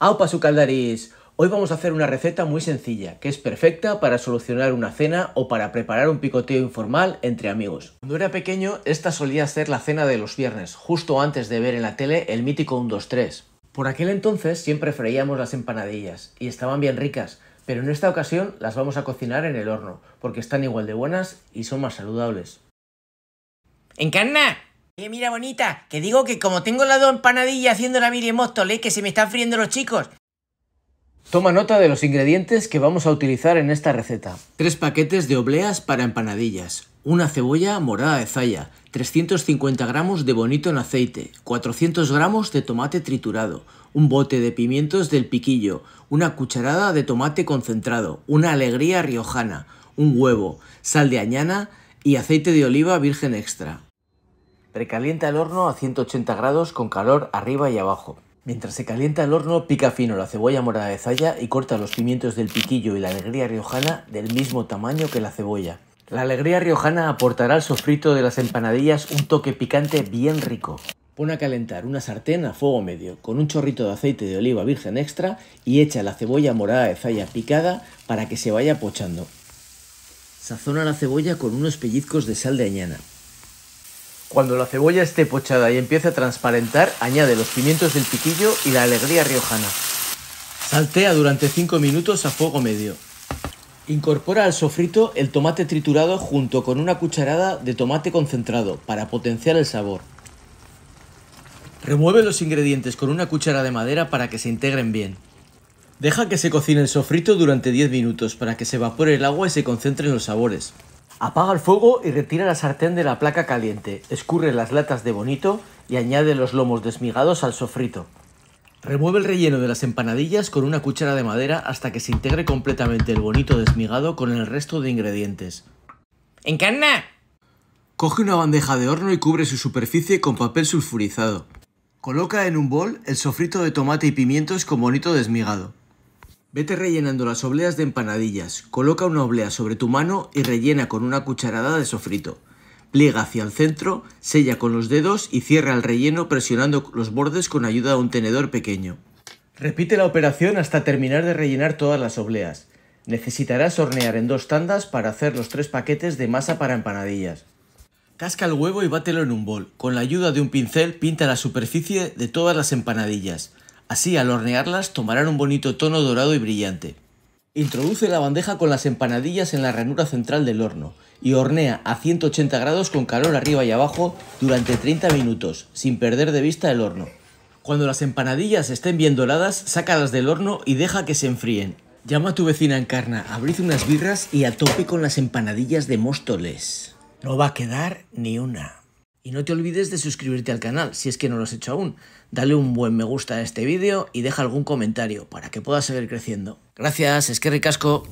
Aupa Hoy vamos a hacer una receta muy sencilla, que es perfecta para solucionar una cena o para preparar un picoteo informal entre amigos. Cuando era pequeño, esta solía ser la cena de los viernes, justo antes de ver en la tele el mítico 1-2-3. Por aquel entonces siempre freíamos las empanadillas, y estaban bien ricas, pero en esta ocasión las vamos a cocinar en el horno, porque están igual de buenas y son más saludables. ¡Encarna! Eh, mira, bonita, que digo que como tengo la dos empanadillas haciendo la mil que se me están friendo los chicos. Toma nota de los ingredientes que vamos a utilizar en esta receta. Tres paquetes de obleas para empanadillas, una cebolla morada de zaya, 350 gramos de bonito en aceite, 400 gramos de tomate triturado, un bote de pimientos del piquillo, una cucharada de tomate concentrado, una alegría riojana, un huevo, sal de añana y aceite de oliva virgen extra. Precalienta el horno a 180 grados con calor arriba y abajo. Mientras se calienta el horno, pica fino la cebolla morada de Zaya y corta los pimientos del piquillo y la alegría riojana del mismo tamaño que la cebolla. La alegría riojana aportará al sofrito de las empanadillas un toque picante bien rico. Pon a calentar una sartén a fuego medio con un chorrito de aceite de oliva virgen extra y echa la cebolla morada de Zaya picada para que se vaya pochando. Sazona la cebolla con unos pellizcos de sal de añana. Cuando la cebolla esté pochada y empiece a transparentar, añade los pimientos del piquillo y la alegría riojana. Saltea durante 5 minutos a fuego medio. Incorpora al sofrito el tomate triturado junto con una cucharada de tomate concentrado para potenciar el sabor. Remueve los ingredientes con una cuchara de madera para que se integren bien. Deja que se cocine el sofrito durante 10 minutos para que se evapore el agua y se concentren los sabores. Apaga el fuego y retira la sartén de la placa caliente, escurre las latas de bonito y añade los lomos desmigados al sofrito. Remueve el relleno de las empanadillas con una cuchara de madera hasta que se integre completamente el bonito desmigado con el resto de ingredientes. ¡Encarna! Coge una bandeja de horno y cubre su superficie con papel sulfurizado. Coloca en un bol el sofrito de tomate y pimientos con bonito desmigado. Vete rellenando las obleas de empanadillas. Coloca una oblea sobre tu mano y rellena con una cucharada de sofrito. Pliega hacia el centro, sella con los dedos y cierra el relleno presionando los bordes con ayuda de un tenedor pequeño. Repite la operación hasta terminar de rellenar todas las obleas. Necesitarás hornear en dos tandas para hacer los tres paquetes de masa para empanadillas. Casca el huevo y bátelo en un bol. Con la ayuda de un pincel pinta la superficie de todas las empanadillas. Así, al hornearlas, tomarán un bonito tono dorado y brillante. Introduce la bandeja con las empanadillas en la ranura central del horno y hornea a 180 grados con calor arriba y abajo durante 30 minutos, sin perder de vista el horno. Cuando las empanadillas estén bien doradas, sácalas del horno y deja que se enfríen. Llama a tu vecina encarna, abrid unas birras y a tope con las empanadillas de Móstoles. No va a quedar ni una. Y no te olvides de suscribirte al canal si es que no lo has hecho aún. Dale un buen me gusta a este vídeo y deja algún comentario para que pueda seguir creciendo. Gracias, es que ricasco.